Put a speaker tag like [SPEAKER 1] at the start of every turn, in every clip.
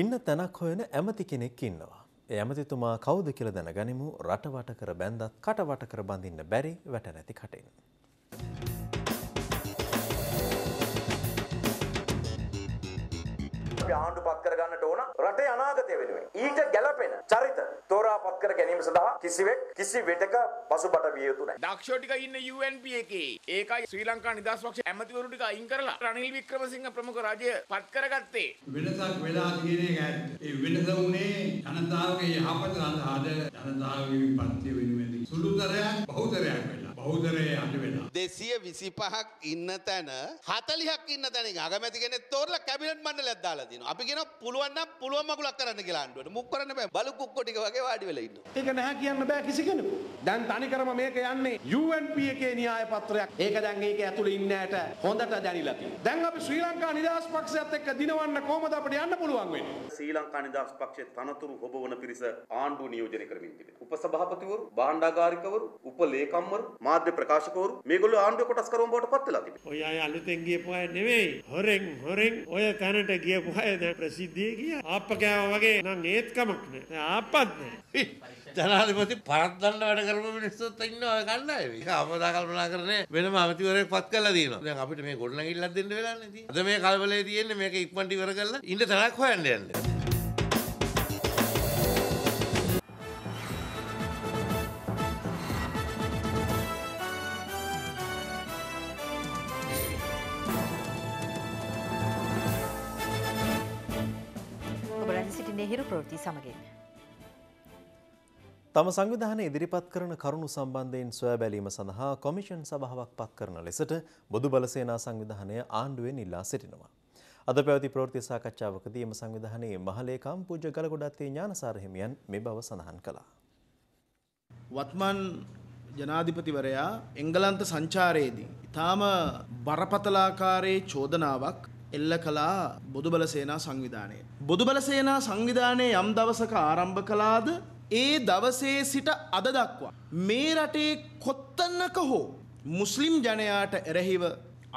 [SPEAKER 1] ඉන්න තැනක් හොයන ඇමති කෙනෙක් ඉන්නවා. ඒ ඇමතිතුමා කවුද කියලා දැනගනිමු රටවට කර බැන්දත් කටවට කර බඳින්න බැරි වැට නැති කටින්.
[SPEAKER 2] ආණ්ඩු ජාතිය වෙනුවෙන් ඊට ගැළපෙන චරිත තෝරාපත් කර ගැනීම සඳහා කිසිවෙක් කිසිවෙටක පසුබට විය යුතු නැහැ. දක්ෂෝ ටික ඉන්නේ UNP එකේ. ඒකයි ශ්‍රී ලංකා නිදහස් පක්ෂ ඇමතිවරු ටික අයින් කරලා රනිල් වික්‍රමසිංහ ප්‍රමුඛ රජය පත් කරගත්තේ. වෙනසක්
[SPEAKER 3] වෙලා තියෙන එක ඇත්ත. ඒ වෙනස උනේ ජනතාවගේ යහපත සඳහාද ජනතාවගේ විපත්ති වෙනුවෙන්. සුළුතරයක් බහුතරයක් වෙලා බෞදරයේ අඩි වෙලා.
[SPEAKER 2] දෙසිය විසි පහක් ඉන්න තැන හතලිහක් ඉන්න තැන අගමැතිගෙන තෝරල කැබිලට මන්න ලැද්දාලා දින අපිගෙන පුළුවන් පුළුවන් මගුලක් කරන්න කියලාන්ට මුක්කරන්න බෑ බලු කුක්කොටික වගේ වාඩි වෙලා ඉන්න. ඒක නැහැ කියන්න බෑ කිසි කෙනෙකු. දැන් තනිකරම මේක යන්නේ UNP එකේ න්‍යාය පත්‍රයක්. ඒක දැන් ඒක ඇතුළේ ඉන්නෑට හොඳට දැනিলা තියෙනවා. දැන් අපි ශ්‍රී ලංකා නිදහස් පක්ෂයත් එක්ක දිනවන්න කොහොමද අපිට යන්න පුළුවන් වෙන්නේ? ශ්‍රී ලංකා නිදහස් පක්ෂයේ තනතුරු හොබවන පිරිස ආණ්ඩුව නියෝජනය කරමින් තිබෙනවා. උපසභාපතිවරු, භාණ්ඩාගාරිකවරු, උපලේකම්වරු මාධ්‍ය ප්‍රකාශකවරු මේගොල්ලෝ ආණ්ඩුව කොටස් කරන බවට
[SPEAKER 1] පත් වෙලා තිබෙනවා. ඔය අය අලුතෙන් ගියපු අය නෙමෙයි. හොරෙන් හොරෙන් ඔය තැනට ගියපු අය දැන් ප්‍රසිද්ධියේ ගියා. ආප්පකෑව වගේ නම් ඒත් කමක් නෑ. දැන් ආප්පත් නෑ. ජනාධිපති
[SPEAKER 2] පරද්දන්න වැඩ කරපු මිනිස්සුත් ඉන්නවා ඔය කණ්ඩායමේ. ඒක අපදා කල්පනා කරන්නේ වෙනම අමතිවරයෙක් පත් කරලා දිනවා. දැන් අපිට මේ ගොඩනැගිල්ලක් දෙන්න වෙලා නැහැ. අද මේ කලබලේ තියෙන්නේ මේක ඉක්මනට ඉවර කරලා ඉන්න තරක් හොයන්න යන්නේ.
[SPEAKER 4] සමගින්.
[SPEAKER 1] තම සංවිධාන ඉදිරිපත් කරන කරුණු සම්බන්ධයෙන් සොයා බැලීම සඳහා කොමිෂන් සභාවක් පත් කරන ලෙසට බොදු බලසේනා සංවිධානය ආණ්ඩුවෙන් ඉල්ලා සිටිනවා. අද පැවති ප්‍රවෘත්ති සාකච්ඡාවකදී එම සංවිධානයේ මහලේකම් පූජ්‍ය ගලගොඩත්තේ ඥානසාර හිමියන් මේ බව සඳහන් කළා.
[SPEAKER 2] වත්මන් ජනාධිපතිවරයා එංගලන්ත සංචාරයේදී ඊටාම බරපතලාකාරයේ චෝදනාවක් එල්ල කළා බොදුබල සේනා සංවිධානය. බොදුබල සේනා සංවිධානය යම් දවසක ආරම්භ කළාද ඒ දවසේ සිට අද දක්වා. මේ රටේ කොත්තන්නක හෝ මුස්ලිම් ජනයාට එරෙහිව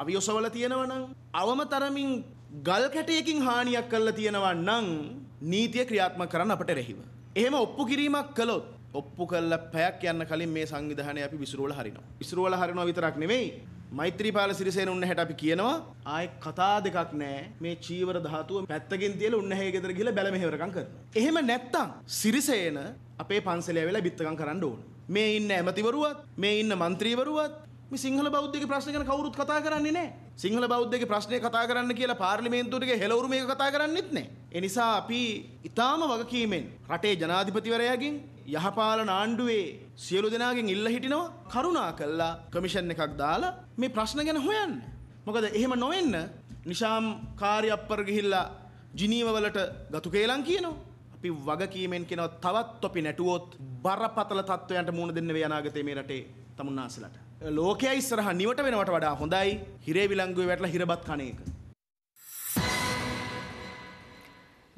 [SPEAKER 2] අවියොසවල තියෙනවනම් අවම තරමින් ගල් කැටයකින් හානියක් කල්ල තියෙනවා නං නීතිය ක්‍රියාත්ම කරන්න අපට එරෙහිව. එහෙම ඔප්පු කිරීමක් කළොත් ඔප්පු කල්ල පැයක් යන්න කලින් මේ සංවිධානය අපි විසරුවල හරිනවා. විසරුවල හරිනවා විතරක් නෙවෙයි මෛත්‍රීපාල සිරිසේන උන්නහැට අපි කියනවා ආයෙ කතා දෙකක් නෑ මේ චීවර ධාතුව පැත්තකින් තියලා උන්නැහේ ගෙදර ගිහලා බැල මෙහෙවරකම් කරනවා. එහෙම නැත්තම් සිරිසේන අපේ පන්සලේ වෙලා බිත්තකම් කරන්න ඕන. මේ ඉන්න ඇමතිවරුවත් මේ ඉන්න മന്ത്രിවරුවත් මේ සිංහල බෞද්ධගේ ප්‍රශ්න ගැන කවුරුත් කතා කරන්නේ නැහැ. සිංහල බෞද්ධගේ ප්‍රශ්නේ කතා කරන්න කියලා පාර්ලිමේන්තුවටගේ හෙළවරු මේක කතා කරන්නෙත් නැහැ. ඒ නිසා අපි ඊටාම වගකීමෙන් රටේ ජනාධිපතිවරයාගෙන් යහපාලන ආණ්ඩුවේ සියලු දෙනාගෙන් ඉල්ල හිටිනවා කරුණා කළා කමිෂන් එකක් දාලා මේ ප්‍රශ්න ගැන හොයන්න. මොකද එහෙම නොවෙන්න නිශාම් කාර්ය අප්පර ගිහිල්ලා ජිනීව වලට ගතු කේලම් කියනවා. අපි වගකීමෙන් කියනවා තවත් තොපි නැටුවොත් බරපතල තත්වයන්ට මුහුණ දෙන්න වේ අනාගතයේ මේ රටේ තමුන්නාසලට. ලෝකය ඉස්සරහ නිවට වෙනවට වඩා හොඳයි හිරේ විලංගුවේ වැටලා හිරබත් කණ එක.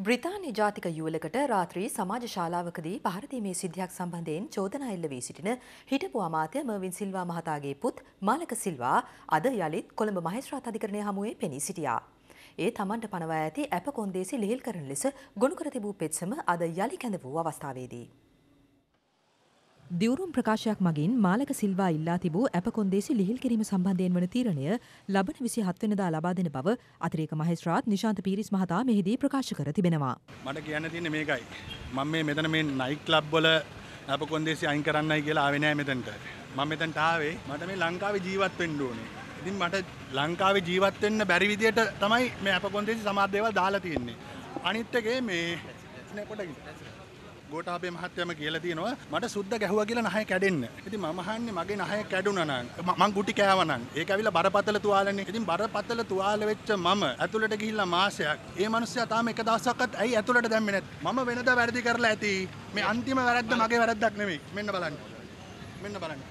[SPEAKER 4] බ්‍රිතාන්‍ය ජාතික යුවලකට රාත්‍රී සමාජ ශාලාවකදී පහර දීමේ සිද්ධියක් සම්බන්ධයෙන් චෝදනා එල්ල වී සිටින හිටපු අමාත්‍ය මර්වින් සිල්වා මහතාගේ පුත් මාලක සිල්වා අද යලිත් කොළඹ මහේස්ත්‍රාත් අධිකරණය හමුවේ පෙනී සිටියා. ඒ තමන්ට පනවා ඇති ඇප කොන්දේසි ලිහිල් කරන ලෙස ගොනු කර තිබූ පෙත්සම අද යලි කැඳ වූ අවස්ථාවේදී. දිවුරුම් ප්‍රකාශයක් මගින් මාලක සිල්වා ඉල්ලා තිබූ ඇප කොන්දේසි ලිහිල් කිරීම සම්බන්ධයෙන් වන තීරණය ලබන විසි හත්වනදා ලබා දෙන බව අතිරේක මහස්ත්‍රාත් නිශාන්ත පිරිස් මහතා මෙහිදී ප්‍රකාශ කර තිබෙනවා.
[SPEAKER 3] මට කියන්න තියන්නේ මේකයි. මම මේ මෙතන මේ නයිට් ක්ලබ් වල ඇප කොන්දේසි අයින් කරන්නයි කියලා ආවේ නෑ මෙතනට. මම මෙතනට ආවේ මට මේ ලංකාවේ ජීවත් වෙන්න ඕනේ. ඉතින් මට ලංකාවේ ජීවත් වෙන්න බැරි විදියට තමයි මේ ඇප කොන්දේසි සමහර දේවල් දාලා තියෙන්නේ. අනිත් එකේ මේ නේ පොඩ්ඩක් ගෝටාබේ මහත්තයම කියලා තියෙනවා මට සුද්ද ගැහුවා කියලා නහය කැඩෙන්න. ඉතින් මම අහන්නේ මගේ නහය කැඩුණා නම් මං ගුටි කෑවා නම් ඒක ඇවිල්ලා බරපතල තුවාලනේ. ඉතින් බරපතල තුවාල වෙච්ච මම ඇතුළට ගිහිල්ලා මාසයක්. ඒ මිනිස්සයා තාම එක දවසක්වත් ඇයි ඇතුළට දැම්මේ නැත්? මම වෙනදා වැරදි කරලා ඇති. මේ අන්තිම වැරද්ද මගේ වැරද්දක් නෙමෙයි. මෙන්න බලන්න. මෙන්න බලන්න.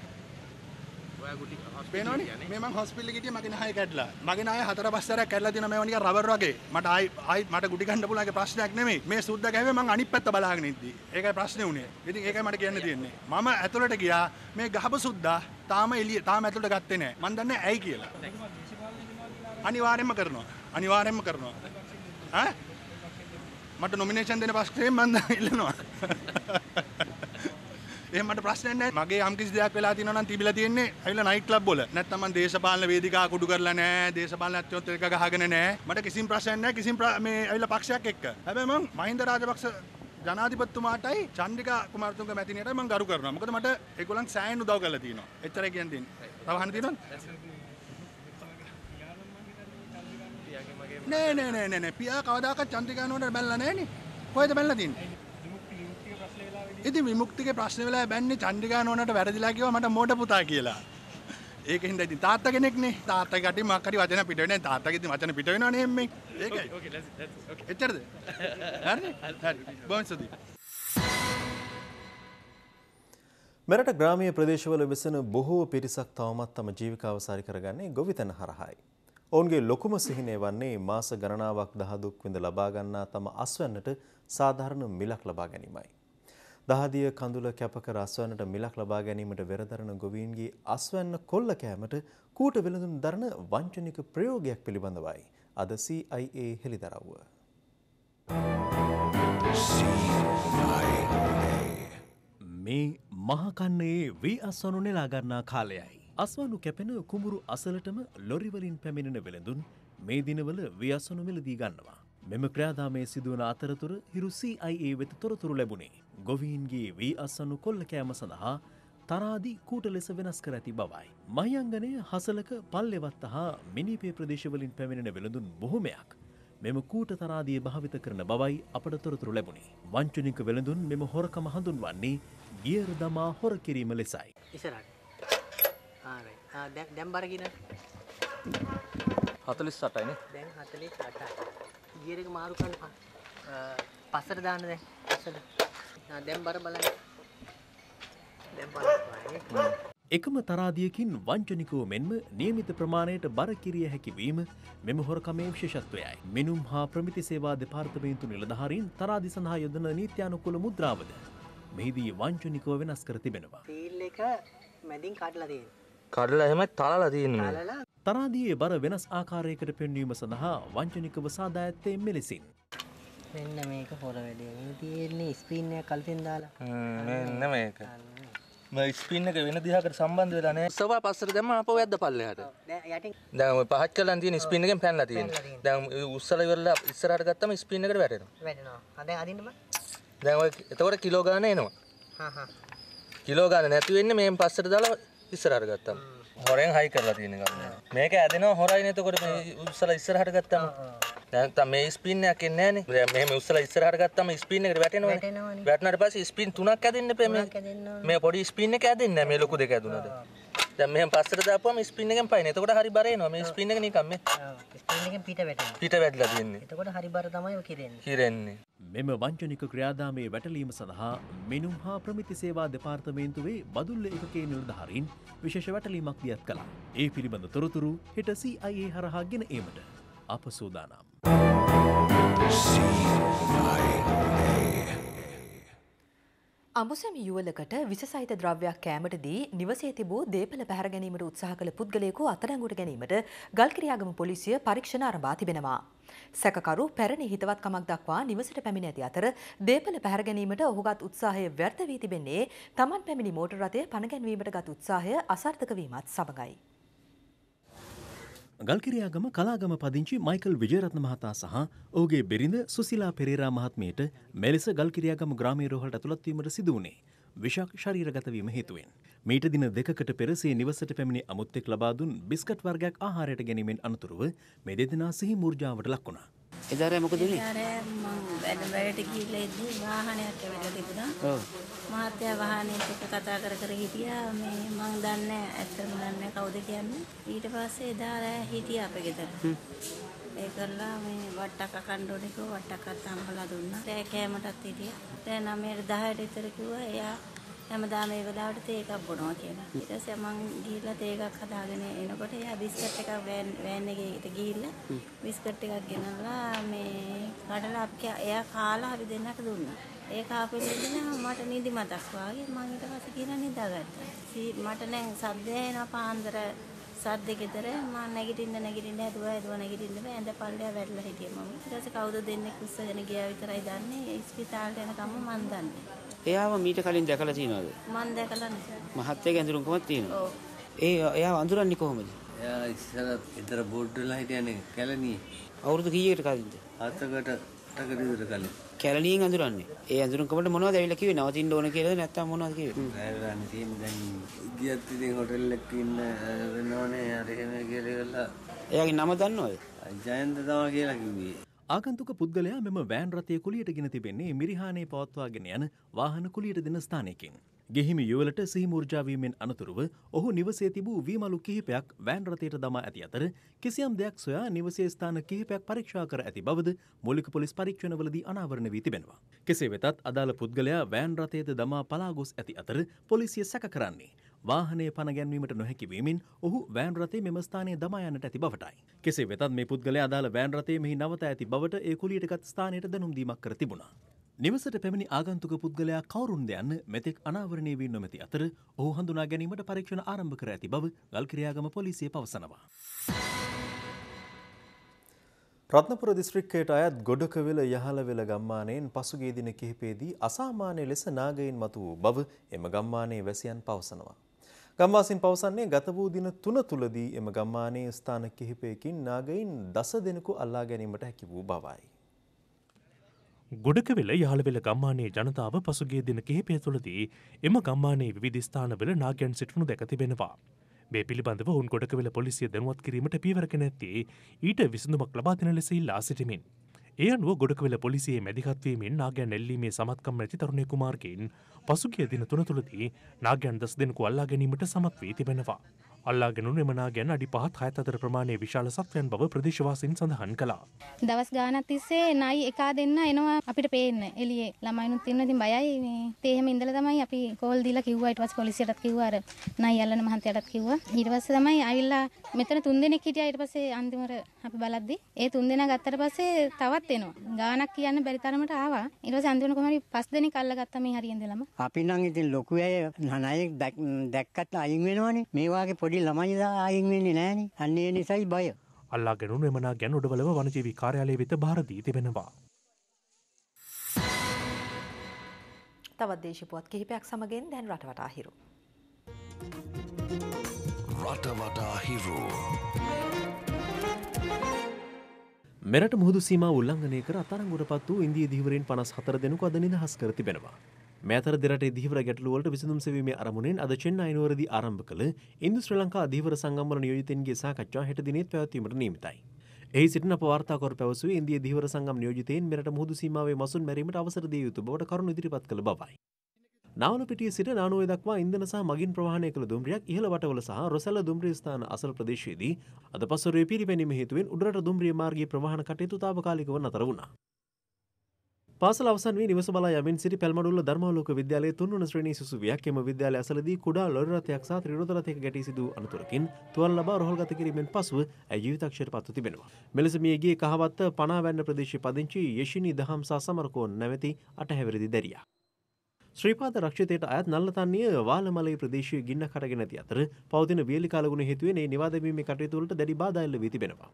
[SPEAKER 3] මේම හොස්පිල්ලිට මගේ නහය කැටලා මගේ අය හතර පස්සරක් කැල්ලා තින මේ වනික රබර් වගේ මට ආයි ආයි මට ගුටි ගන්න පුළුවන් ප්‍රශ්නයක් නෙමෙයි මේ සුද්ද ගැහුවේ මං අනිත් පැත්ත බලාගෙන ඉද්දි ඒකයි ප්‍රශ්නේ උනේ ඉතින් ඒකයි මට කියන්න තියෙන්නේ මම ඇතුළට ගියා මේ ගහපු සුද්දා තාම එළිය තාම ඇතුළට ගත්තේ නැහැ මන් දන්නේ ඇයි කියලා අනිවාර්යෙන්ම කරනවා අනිවාර්යෙන්ම කරනවා ඈ මට නොමිනේෂන් දෙන පස්සේ මන් ඉල්ලනවා එහෙම මට ප්‍රශ්නයක් නැහැ. මගේ යම් කිසි දෙයක් වෙලා තියෙනවා නම් තිබිලා තියෙන්නේ ඇවිල්ලා නයිට් ක්ලබ් වල. නැත්නම් මම දේශපාලන වේදිකා කුඩු කරලා නැහැ. දේශපාලනඥයොත් එක ගහගෙන නැහැ. මට කිසිම ප්‍රශ්නයක් නැහැ. කිසිම මේ ඇවිල්ලා පක්ෂයක් එක්ක. හැබැයි මම මහින්ද රාජපක්ෂ ජනාධිපත්තුමාටයි චන්ඩිකා කුමාරතුංග මැතිණියටයි මම ගරු කරනවා. මොකද මට ඒගොල්ලන් සෑහෙන උදව් කරලා තියෙනවා. එච්චරයි කියන්න තියෙන්නේ. තව අහන්න තියෙනවද? නෑ නෑ නෑ නෑ පියා කවදාකවත් චන්ද්‍රිකානුවට බැලලා නෑනේ. කොහෙද බැලලා තින්නේ? ඉති විමුක්තික ප්‍රශ්න වෙලා බැන්නේ චන්ඩිකා නොනට වැරදිලා කිව මට මෝට පුතා කියලා ඒක හිද ඇති තාත්ත කෙනෙක්නේ තාත්තකට මක්කරි වචන පිටන තාත්තකති වචන පිටවෙන නෙම එච්චරද බොන්සද
[SPEAKER 1] මෙරට ග්‍රාමීය ප්‍රදේශවල වෙසෙන බොහෝ පිරිසක් තවමත් තම ජීවිකාව සාරි කරගන්නේ ගොවිතැන හරහායි. ඔවුන්ගේ ලොකුම සිහිනය වන්නේ මාස ගණනාවක් දහදුක් විඳ ලබාගන්නා තම අස්වැන්නට සාධාරණ මිලක් ලබා ගැනීමයි. දහදිය කඳුල කැපකර අස්වැන්නට මිලක් ලබා ගැනීමට වෙරදරන ගොවීන්ගේ අස්වැන්න කොල්ල කෑමට කූට වෙළඳුම් දරන වංචනික ප්‍රයෝගයක් පිළිබඳවයි. අද CIA හෙළිදරව්ව. මේ මහකන්නයේ වී අස්වනු නෙලාගන්නා කාලයයි. අස්වනු කැපෙන කුමරු අසලටම ලොරිවලින් පැමිණෙන වෙළඳුන් මේ දිනවල ව්‍යසනු මිලදී ගන්නවා. මෙම ක්‍රාදාමය සිදුවන අතරතුර හිරු CIAඒ වෙත තොරතුරු ලැබුණේ. ගොවීන්ගේ වී අස්සනු කොල්ල කෑම සඳහා තරාදි කූට ලෙස වෙනස් කර ඇති බවයි. මහියංගනය හසලක පල්ලෙවත්ත හා මිනිපේ ප්‍රදේශවලින් පැමිණෙන වෙළඳුන් බොහොමයක්. මෙම කූට තරාදිය භාවිත කරන බවයි අපට තොරතුරු ලැබුණේ. වංචනික වෙළඳුන් මෙම හොරකම හඳුන්වන්නේ ගියර දමා හොර කිරීම ලෙසයි.
[SPEAKER 3] ඉසරට. ආ දැම් බරගෙන.
[SPEAKER 1] 48යිනේ.
[SPEAKER 3] දැන් 48යි. ගියර එක මාරු කරන්න. පස්සට දාන්න දැන්. පස්සට. දැන් බර බලන්න. දැන්
[SPEAKER 1] බලන්න. එකම තරාදියකින් වංචනිකව මෙන්ම නියමිත ප්‍රමාණයට බර කිරිය හැකිවීම මෙම හොරකමේ විශේෂත්වයයි. මිනුම් හා ප්‍රමිති සේවා දෙපාර්තමේන්තු නිලධාරීන් තරාදි සඳහා යොදන නීත්‍යානුකූල මුද්‍රාවද මෙහිදී වංචනිකව වෙනස් කර තිබෙනවා.
[SPEAKER 3] සීල් එක මැදින් කඩලා තියෙනවා.
[SPEAKER 1] කඩලා එහෙම තලලා තියෙනවා. තලලා තරාදියේ බර වෙනස් ආකාරයකට පෙන්වීම සඳහා වංචනිකව සාදා ඇත්තේ මෙලෙසින්.
[SPEAKER 3] මෙන්න මේක හොර වැඩේ. මේ තියෙන්නේ ස්ක්‍රීන් එක කලින් දාලා.
[SPEAKER 1] මෙන්න මේක.
[SPEAKER 3] මම ස්ක්‍රීන් එක වෙන දිහාකට සම්බන්ධ වෙලා නැහැ. සෝපා පස්සට දැම්ම අපෝ වැද්ද පල්ලෙහාට. දැන් ඔය පහත් කරලා තියෙන ස්ක්‍රීන් එකෙන් පැනලා තියෙන්නේ. දැන් උස්සලා ඉවරලා ඉස්සරහට ගත්තම ස්ක්‍රීන් එකට වැටෙනවා.
[SPEAKER 4] වැටෙනවා. දැන් අදින්න බෑ.
[SPEAKER 3] දැන් ඔය එතකොට කිලෝ ගාන එනවා. හා හා. කිලෝ ගාන නැති වෙන්නේ මේන් පස්සට දාලා ඉස්සරහට ගත්තම. හොරෙන් හයි කරලා තියෙන ගමන. මේක ඇදෙනවා හොරයිනේ එතකොට මේ උස්සලා ඉස්සරහට ගත්තම. නැත්නම් මේ ස්පින් එකක් එන්නේ නැහනේ. මෙහෙම උස්සලා ඉස්සරහට ගත්තම ස්පින් එකට වැටෙනවනේ. වැටෙනාට පස්සේ ස්පින් තුනක් ඇදෙන්න එපා මේ. මේ පොඩි ස්පින් එක ඇදෙන්නේ නැහැ මේ ලොකු දෙක ඇදුනට. දැන් මෙහෙම පස්සට දාපුවම ස්පින් එකෙන් පයින්. එතකොට හරි බර එනවා. මේ ස්පින් එක නිකන් මේ. ඔව්. ස්පින් එකෙන් පිට වැටෙනවා.
[SPEAKER 1] පිට වැටලා තියෙන්නේ.
[SPEAKER 3] එතකොට හරි බර තමයි කිරෙන්නේ.
[SPEAKER 1] කිරෙන්නේ. මෙම වංචනික ක්‍රියාදාමයේ වැටලීම සඳහා මිනුම් හා ප්‍රමිති සේවා දෙපාර්තමේන්තුවේ බදුල්ල එකකේ නිලධාරීන් විශේෂ වැටලීමක් දියත් කළා. ඒ පිළිබඳ තොරතුරු හෙට CIA හරහා ගෙන ඒමට අප සූදානම්.
[SPEAKER 4] CIA අඹුසැමි යුවලකට විස සහිත ද්‍රව්‍යයක් කෑමටදී නිවසේ තිබූ දේපළ පැහැර ගැනීමට උත්සාහ කළ පුද්ගලයෙකු අත්අඩංගුවට ගැනීමට ගල්කිරියාගම පොලිසිය පරීක්ෂණ ආරම්භා තිබෙනවා. සැකකරු පැරණි හිතවත්කමක් දක්වා නිවසට පැමිණ ඇති අතර දේපළ පැහැර ගැනීමට ඔහුගත් උත්සාහය ව්‍යර්ථ වී තිබෙන්නේ තමන් පැමිණි මෝටර රථය පණ ගැන්වීමට ගත් උත්සාහය අසාර්ථක වීමත් සමගයි.
[SPEAKER 1] ගල්කිරයාගම කලාගම පදිංචි මයිකල් විජයරත්න මහතා සහ ඔහුගේ බිරිඳ සුසිලා පෙරේරා මහත්මයට මෙලෙස ගල්කිරයාගම ග්‍රාමීරෝහලට ඇතුළත්වීමට සිදුවනේ විශක් ශරීරගතවීම හේතුවෙන්. මීට දින දෙකකට පෙරසේ නිවසට පැමිණි අමුත්තෙක් ලබා දුන් බිස්කට් වර්ගයක් ආහාරයට ගැනීමෙන් අනතුරුව මේ දෙදෙනා සිහි මුර්ජාවට ලක් වුණා. එදාර මොකද වුනේ?
[SPEAKER 4] එදාර මම
[SPEAKER 3] වැඩ වැඩට ගිහිල්ලා ඉද්දී වාහනයක් ඇවිල්ලා තිබුණා. ඔව්. මහත්තයා වාහනේට කතා කර කර හිටියා මේ මම දන්නේ ඇත්තම දන්නේ කවුද කියන්නේ. ඊට පස්සේ එදාර හිටියා අපේ ගෙදර. ඒ කරලා මේ වට්ටක් අකන්න ඕනේ කිව්වා වට්ටක් අතම්බලා දුන්නා. ඒ කෑමටත් හිටියා. දැන් 9ට 10ට විතර කිව්වා එයා හැමදාම ඒ වෙලාවට තේ එකක් බොනවා කියලා. ඊට පස්සේ මං ගිහිල්ලා තේ එකක් හදාගෙන එනකොට එයා බිස්කට් එකක් වෑන් වෑන් එකේට ගිහිල්ලා බිස්කට් එකක් ගෙනල්ලා මේ කඩලා අපි එයා කාලා අපි දෙන්නට දුන්නා. ඒ කාපු දෙන්නා මට නිදි මතක් වාගේ මං ඊට පස්සේ කියලා නිදාගත්තා. මට දැන් සද්දය එනවා පාන්දර සද්දෙ ගෙදර මම නැගිටින්න නැගිටින්න හැදුවා හැදුවා නැගිටින්න බෑ ඇඳ පල්ලෙහා වැටලා හිටියේ මම ඊට පස්සේ කවුද දෙන්නේ කුස්සගෙන ගියා විතරයි දන්නේ ස්පිතාලට යනකම් මම දන්නේ එයාව මීට කලින් දැකලා තියෙනවද මම දැකලා නැහැ මහත්තයාගේ ඇඳුම් කොහොමද තියෙනවද ඔව් ඒ එයාව අඳුරන්නේ කොහොමද එයා ඉස්සර
[SPEAKER 1] ඊතර බෝඩ් වල හිටියනේ කැලණියේ අවුරුදු කීයකට කලින්ද හතකට 8කට විතර කලින්. කැලණියෙන් අඳුරන්නේ. ඒ අඳුරනකොට මොනවද ඇවිල්ලා කිව්වේ? නවතින්න ඕන කියලාද නැත්නම් මොනවද කිව්වේ? ඇවිල්ලාන තියෙන දැන් ගියත් ඉතින් හොටෙල් එකක ඉන්න වෙනවනේ අර එහෙම කියලා. එයාගේ නම දන්නවද? ජයන්ත තමයි කියලා කිව්වේ. ආගන්තුක පුද්ගලයා මෙම වෑන් රථය කුලියට ගෙන තිබෙන්නේ මිරිහානේ පවත්වාගෙන යන වාහන කුලියට දෙන ස්ථානයකින්. ගෙහිමි යුවලට සීමූර්ජාවීමෙන් අනතුරුව ඔහු නිවසේ තිබූ වීමලු කිහිපයක් වෑන් රථයට දමා ඇති අතර කිසියම් දෙයක් සොයා නිවසේ ස්ථාන කිහිපයක් පරීක්ෂා කර ඇති බවද මූලික පොලිස් පරීක්ෂණවලදී අනාවරණ වී තිබෙනවා. කෙසේ වෙතත් අදාළ පුද්ගලයා වෑන් රථයේද දමා පලාගොස් ඇති අතර පොලිසිය සැක කරන්නේ. වාහනය පනගැන්වීමට නොහැකිවීමෙන් ඔහු වෑන් රතේ මෙම ස්ථානය දමායන්නට ඇති බවටයි. කෙසේ වෙතත් මේ පුද්ගලයා අදාළ වෑන් රතේ මෙහි නවත ඇති බවට ඒ කුලියටගත් ස්ථානයට දැනුම්දීමක් කර තිබුණා. නිවසට පැමිණි ආගන්තුක පුද්ගලයා කවරුන්ද යන්න මෙතෙක් අනාවරණය වී නොමැති අතර ඔහු හඳුනා ගැනීමට පරීක්ෂණ ආරම්භ කර ඇති බව ගල්කිරියාගම පොලිසිය පවසනවා. රත්නපුර දිස්ත්‍රික්කයට අයත් ගොඩකවෙල යහලවෙල ගම්මානයෙන් පසුගිය දින කිහිපයේදී අසාමාන්‍ය ලෙස නාගයින් මතු වූ බව එම ගම්මානයේ වැසියන් පවසනවා. ගම්වාසින් පවසන්නේ ගත වූ දින තුන තුලදී එම ගම්මානයේ ස්ථාන කිහිපයකින් නාගයින් දස දෙනෙකු අල්ලා ගැනීමට හැකි වූ බවයි. ගොඩකවෙල යාලවෙල ගම්මානයේ ජනතාව පසුගේ දින කිහිපය තුළදී එම ගම්මානයේ විධස්ථානවල නාගැන් සිටුණු දැකතිබෙනවා. මේ පිළිබඳව උන් ගොඩකවෙල පොලිසිය දැනුවත් කිරීමට පීවරක නැත්තේ ඊට විසඳුමක් ලබාතින ලෙස ඉල්ලා සිටිමින්. ඒ අනුව ගොඩකවෙල පොලිසියේ මැදිහත්වීමෙන් නාගැන් එල්ලීමේ සමත්කම් ඇති තරුණය කුමාර්ගෙන් පසුගිය දින තුන තුළදී නාගැන් දස් දෙනකු අල්ලා ගැනීමට සමත් වී තිබෙනවා. අල්ලාගෙන නිමනා ගැන් අඩි පහත් හයත් අතර ප්‍රමාණය විශාල සත්වයන් බව ප්‍රදේශවාසින් සඳහන් කළා.
[SPEAKER 4] දවස් ගානක් තිස්සේ නයි එකා දෙන්න එනවා අපිට පේන්න එළියේ ළමයිනුත් ඉන්න ඉතින් බයයි මේ තේහෙම ඉඳලා තමයි අපි කෝල් දීලා කිව්වා ඊට පස්සේ පොලිසියටත් කිව්වා අර නයි අල්ලන මහන්තියටත් කිව්වා ඊට පස්සේ තමයි ඇවිල්ලා මෙතන තුන් දෙනෙක් හිටියා ඊට පස්සේ අන්තිමට අපි බලද්දි ඒ තුන් දෙනා ගත්තට පස්සේ තවත් එනවා ගානක් කියන්න බැරි තරමට ආවා ඊට පස්සේ අන්තිමට කොහොම හරි පස් දෙනෙක් අල්ලගත්තා මේ හරියෙන්දලම
[SPEAKER 1] අපි නම් ඉතින් ලොකු අය නනයෙක් දැක්කත් අයින් වෙනවනේ මේ වාගේ පොඩි ඉතින් ළමයි ආයින් වෙන්නේ නෑනේ අන්නේ නිසයි බය. අල්ලාගෙනු එමනා ගැන් උඩවලව වනජීවි කාර්යාලය වෙත භාරදී තිබෙනවා.
[SPEAKER 4] තවත් දේශපුවත් කිහිපයක් සමගෙන් දැන් රටවටා හිරු.
[SPEAKER 2] රටවටා හිරු.
[SPEAKER 1] මෙරට මුහුදු සීම උල්ලංඝනය කර අතරංගුට පත් වූ ඉන්දිය දීවරෙන් පනස් හතර දෙනු අද නිදහස් කර තිබෙනවා. මෑතර දෙරට දිවර ගැටලුවලට විසඳම් සවීම අරමුණෙන් අද චෙන් අයිනුවරදි ආරම්භ කළ ඉන්දු ශ්‍ර ලංකා අධීවර සංගම්බල නියෝජතයන්ගේ සාකච්ඡා හෙට දිනෙත් පැවැත්වීමට නියමිතයි. එහි සිටින පවාර්තාකර පැවසු ඉන්දිය දිවර සංගම් නියෝජතයෙන් මෙරට මුහුදු සීමාවේ මසුන් මැරීමට අවසර දිය යුතු බවට කරුණු ඉදිරිපත් කළ බවයි. නාවනපිටිය සිට නානුවේ දක්වා ඉන්දන සහ මගින් ප්‍රවාහණය කළ දුම්රියක් ඉහළ වටවල සහ රොසැල දුම්රිය ස්ථාන අසල ප්‍රදේශයේදී අද පසුරේ පිරිපැනීම හේතුවෙන් උඩරට දුම්රිය මාර්ගයේ ප්‍රවාහන කටයුතු తాවකාලිකව නතර වුණා. පාසල අවසන් වී නිවස බලා යමින් සිටි පැල්මඩුල්ල ධර්මාලෝක විද්‍යාලයේ තුන්වන ශ්‍රේණියේ සිසු වියක්කෙම විද්‍යාලය ඇසලදී කුඩා ලොරි රථයක් සහ ත්‍රිරෝද රථයක ගැටී සිදු අනතුරකින් තුවල් ලබා රොහල්ගත කිරීමෙන් පසුව ඇය ජීවිතක්ෂයට පත්ව තිබෙනවා. මෙලෙස මියගියේ කහවත්ත පනාවැන්න ප්‍රදේශයේ පදිංචි යෂිනී දහම් සහ සමරකෝන් නැමැති අටහැවිරිදි දැරියා. ශ්‍රීපාද රක්ෂතයට අයත් නල්ලතන්නිය වාලමලයි ප්‍රදේශය ගින්න කරගෙන ඇති අතර පෞතින වියලි කාලගුණ හිතුවේ නිවාදමීම කටයුතුවලට දැඩි බාධල්ල වී තිබෙනවා.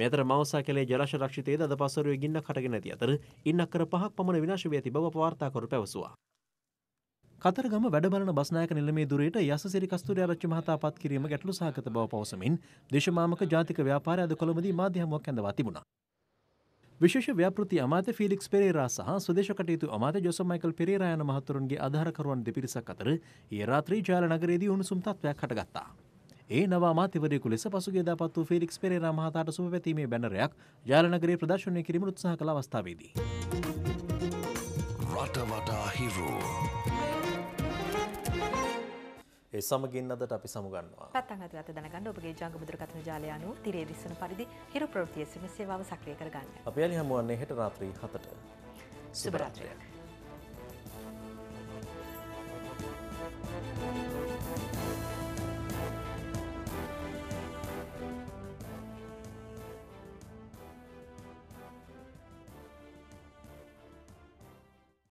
[SPEAKER 1] මෙතර මවසා කලේ ජලශ රක්ෂිතයේ අද පසරුවේ ගින්නක් හටගෙන ඇති අතර ඉන්නක්කර පහක් පමණ විනාශ වී ඇති බව පවාර්තා කර පැවසුවා. කතරගම වැඩබලන බස්නායක නිලමේ දුරයට යසසිරි කස්තුරියාරච්ච මහතා පත් කිරීම ගැටලු සහගත බව පවසමින් දේශමාමක ජාතික ව්‍යාපාරය අද කොළඹදී මාධ්‍යහමුවක් ඇඳවා තිබුණා. විශේෂ ව්‍යාපෘති අමාත්‍ය ෆිලික්ස් පෙරේරා සහ සුදේශ කටයුතු අමාත්‍ය ජොසප් මයිකල් පෙරේරා යන මහතුරුන්ගේ ආධාරකරුවන් දෙපිරිසක් අතර ඊයේ රාත්‍රී ජාල නගරයේදී උණුසුම් තත්ත්වයක් හටගත්තා. ඒ නවා මාතිවරයෙකු ලෙස පසුගේදා පත් වූ ෆිලික්ස් පෙරේරා මහතාට සුබ පැතීමේ බැනරයක් ජාලනගරේ ප්‍රදර්ශනය කිරීමට උත්සාහ කළ අවස්ථාවේදී. රටවටා හිරෝ. ඒ සමගින් අදට අපි සමුගන්නවා.
[SPEAKER 4] පත්තන් අද අත දැනගන්න ඔබගේ ජංගම දුරකථන ජාලය අනුව තිරේ දිස්සන පරිදි හිරු ප්‍රවෘත්ති SMS සේවාව සක්‍රිය කරගන්න.
[SPEAKER 1] අපි යලි හමුවන්නේ හෙට රාත්‍රී 7ට.
[SPEAKER 4] සුබ රාත්‍රියක්.